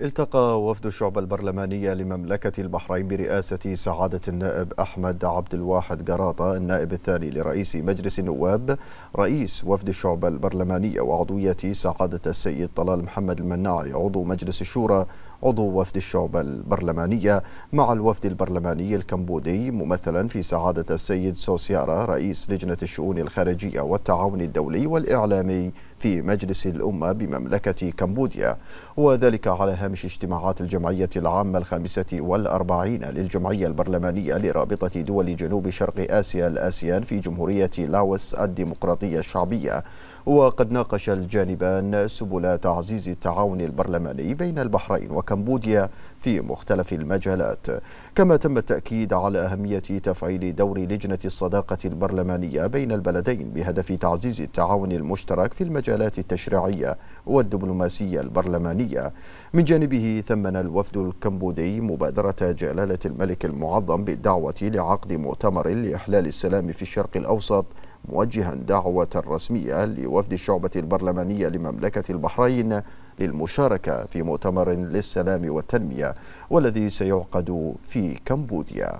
التقى وفد الشعب البرلمانية لمملكة البحرين برئاسة سعادة النائب أحمد عبد الواحد قراطة النائب الثاني لرئيس مجلس النواب رئيس وفد الشعب البرلمانية وعضوية سعادة السيد طلال محمد المناعي عضو مجلس الشورى عضو وفد الشعبة البرلمانية مع الوفد البرلماني الكمبودي ممثلا في سعادة السيد سوسيارا رئيس لجنة الشؤون الخارجية والتعاون الدولي والإعلامي في مجلس الأمة بمملكة كمبوديا وذلك على هامش اجتماعات الجمعية العامة الخامسة والأربعين للجمعية البرلمانية لرابطة دول جنوب شرق آسيا الآسيان في جمهورية لاوس الديمقراطية الشعبية وقد ناقش الجانبان سبل تعزيز التعاون البرلماني بين البحرين وكمبوديا وكمبوديا في مختلف المجالات كما تم التأكيد على أهمية تفعيل دور لجنة الصداقة البرلمانية بين البلدين بهدف تعزيز التعاون المشترك في المجالات التشريعية والدبلوماسية البرلمانية من جانبه ثمن الوفد الكمبودي مبادرة جلالة الملك المعظم بالدعوة لعقد مؤتمر لإحلال السلام في الشرق الأوسط موجها دعوة رسمية لوفد الشعبة البرلمانية لمملكة البحرين للمشاركة في مؤتمر للسلام والتنمية والذي سيعقد في كمبوديا